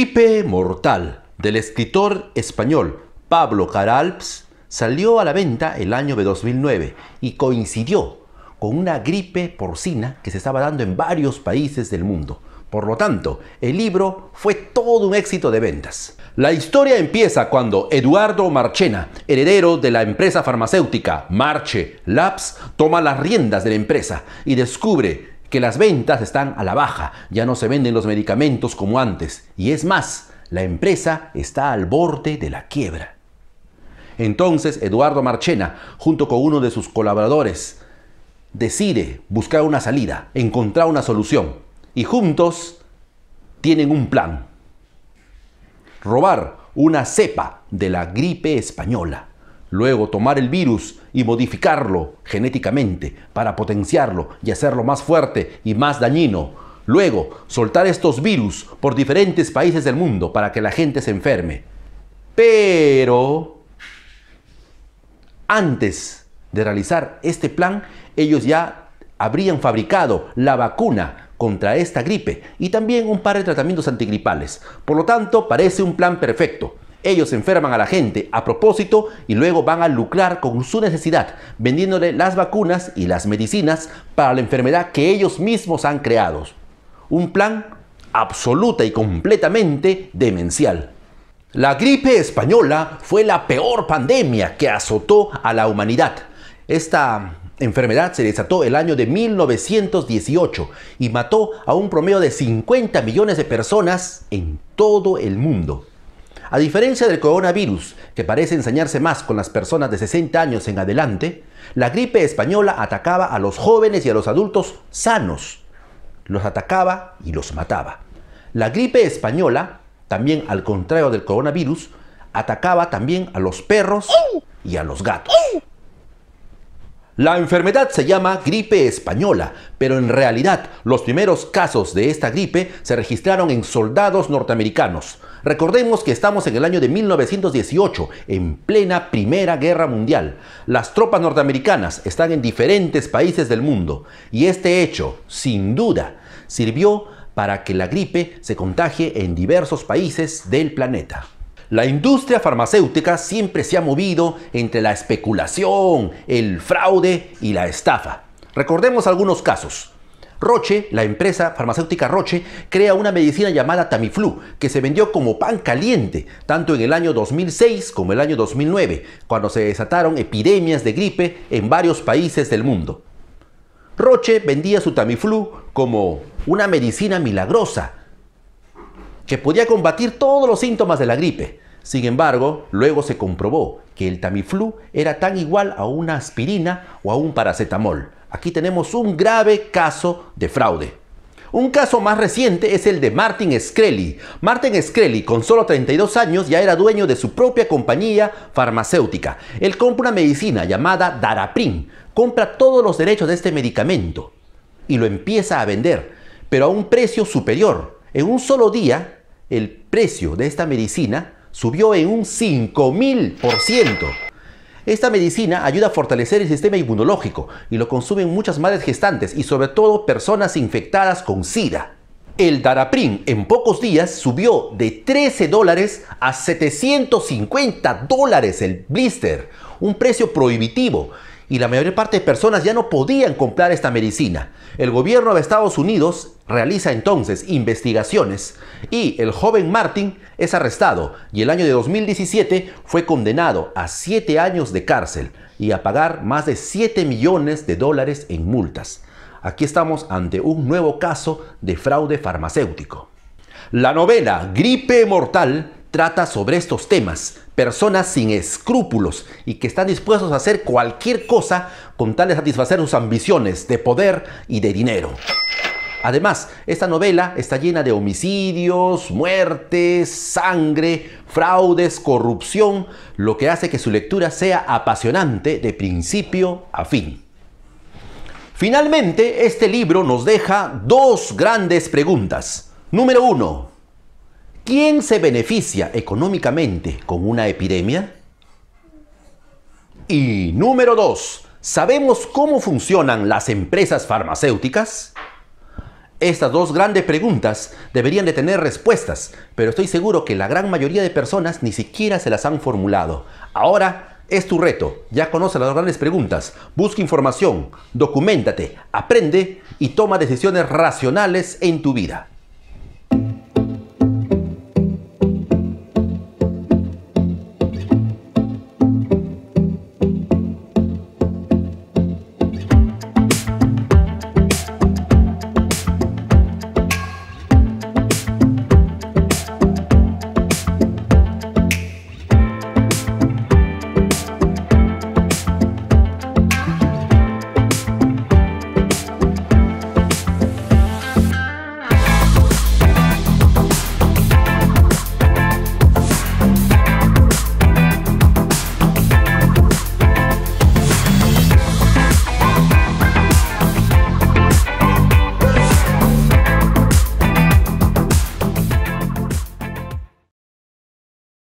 Gripe Mortal del escritor español Pablo Caralps salió a la venta el año de 2009 y coincidió con una gripe porcina que se estaba dando en varios países del mundo. Por lo tanto, el libro fue todo un éxito de ventas. La historia empieza cuando Eduardo Marchena, heredero de la empresa farmacéutica Marche Labs, toma las riendas de la empresa y descubre que las ventas están a la baja, ya no se venden los medicamentos como antes, y es más, la empresa está al borde de la quiebra. Entonces Eduardo Marchena, junto con uno de sus colaboradores, decide buscar una salida, encontrar una solución, y juntos tienen un plan. Robar una cepa de la gripe española. Luego tomar el virus y modificarlo genéticamente para potenciarlo y hacerlo más fuerte y más dañino. Luego soltar estos virus por diferentes países del mundo para que la gente se enferme. Pero antes de realizar este plan, ellos ya habrían fabricado la vacuna contra esta gripe y también un par de tratamientos antigripales. Por lo tanto, parece un plan perfecto. Ellos enferman a la gente a propósito y luego van a lucrar con su necesidad, vendiéndole las vacunas y las medicinas para la enfermedad que ellos mismos han creado. Un plan absoluta y completamente demencial. La gripe española fue la peor pandemia que azotó a la humanidad. Esta enfermedad se desató el año de 1918 y mató a un promedio de 50 millones de personas en todo el mundo. A diferencia del coronavirus, que parece ensañarse más con las personas de 60 años en adelante, la gripe española atacaba a los jóvenes y a los adultos sanos. Los atacaba y los mataba. La gripe española, también al contrario del coronavirus, atacaba también a los perros y a los gatos. La enfermedad se llama gripe española, pero en realidad los primeros casos de esta gripe se registraron en soldados norteamericanos. Recordemos que estamos en el año de 1918, en plena Primera Guerra Mundial. Las tropas norteamericanas están en diferentes países del mundo y este hecho, sin duda, sirvió para que la gripe se contagie en diversos países del planeta. La industria farmacéutica siempre se ha movido entre la especulación, el fraude y la estafa. Recordemos algunos casos. Roche, la empresa farmacéutica Roche, crea una medicina llamada Tamiflu, que se vendió como pan caliente, tanto en el año 2006 como el año 2009, cuando se desataron epidemias de gripe en varios países del mundo. Roche vendía su Tamiflu como una medicina milagrosa, que podía combatir todos los síntomas de la gripe. Sin embargo, luego se comprobó que el Tamiflu era tan igual a una aspirina o a un paracetamol. Aquí tenemos un grave caso de fraude. Un caso más reciente es el de Martin Screlly. Martin Screlly, con solo 32 años, ya era dueño de su propia compañía farmacéutica. Él compra una medicina llamada Daraprim, compra todos los derechos de este medicamento y lo empieza a vender, pero a un precio superior. En un solo día el precio de esta medicina subió en un 5000%. Esta medicina ayuda a fortalecer el sistema inmunológico y lo consumen muchas madres gestantes y sobre todo personas infectadas con SIDA. El Daraprim en pocos días subió de 13 dólares a 750 dólares el blister, un precio prohibitivo y la mayor parte de personas ya no podían comprar esta medicina. El gobierno de Estados Unidos realiza entonces investigaciones y el joven Martin es arrestado y el año de 2017 fue condenado a 7 años de cárcel y a pagar más de 7 millones de dólares en multas. Aquí estamos ante un nuevo caso de fraude farmacéutico. La novela Gripe Mortal trata sobre estos temas, personas sin escrúpulos y que están dispuestos a hacer cualquier cosa con tal de satisfacer sus ambiciones de poder y de dinero. Además, esta novela está llena de homicidios, muertes, sangre, fraudes, corrupción, lo que hace que su lectura sea apasionante de principio a fin. Finalmente, este libro nos deja dos grandes preguntas. Número uno, ¿Quién se beneficia económicamente con una epidemia? Y número dos, ¿sabemos cómo funcionan las empresas farmacéuticas? Estas dos grandes preguntas deberían de tener respuestas, pero estoy seguro que la gran mayoría de personas ni siquiera se las han formulado. Ahora es tu reto, ya conoces las grandes preguntas, busca información, documentate, aprende y toma decisiones racionales en tu vida.